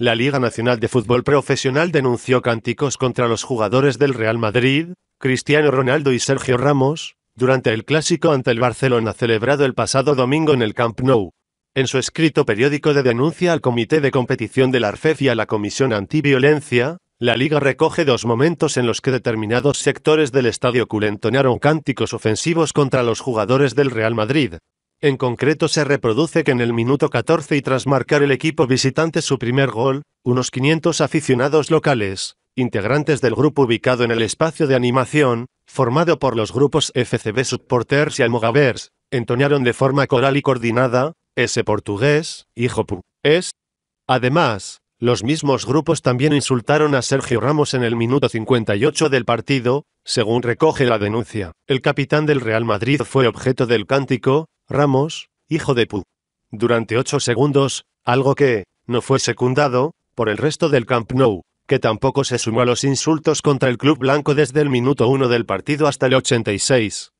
La Liga Nacional de Fútbol Profesional denunció cánticos contra los jugadores del Real Madrid, Cristiano Ronaldo y Sergio Ramos, durante el clásico ante el Barcelona celebrado el pasado domingo en el Camp Nou. En su escrito periódico de denuncia al Comité de Competición la ARFEF y a la Comisión Antiviolencia, la liga recoge dos momentos en los que determinados sectores del estadio culentonearon cánticos ofensivos contra los jugadores del Real Madrid. En concreto se reproduce que en el minuto 14 y tras marcar el equipo visitante su primer gol, unos 500 aficionados locales, integrantes del grupo ubicado en el espacio de animación, formado por los grupos FCB Supporters y Almogavers, entonaron de forma coral y coordinada, ese portugués, hijo pu, es. Además, los mismos grupos también insultaron a Sergio Ramos en el minuto 58 del partido, según recoge la denuncia. El capitán del Real Madrid fue objeto del cántico, Ramos, hijo de Pu. Durante ocho segundos, algo que, no fue secundado, por el resto del Camp Nou, que tampoco se sumó a los insultos contra el club blanco desde el minuto uno del partido hasta el 86.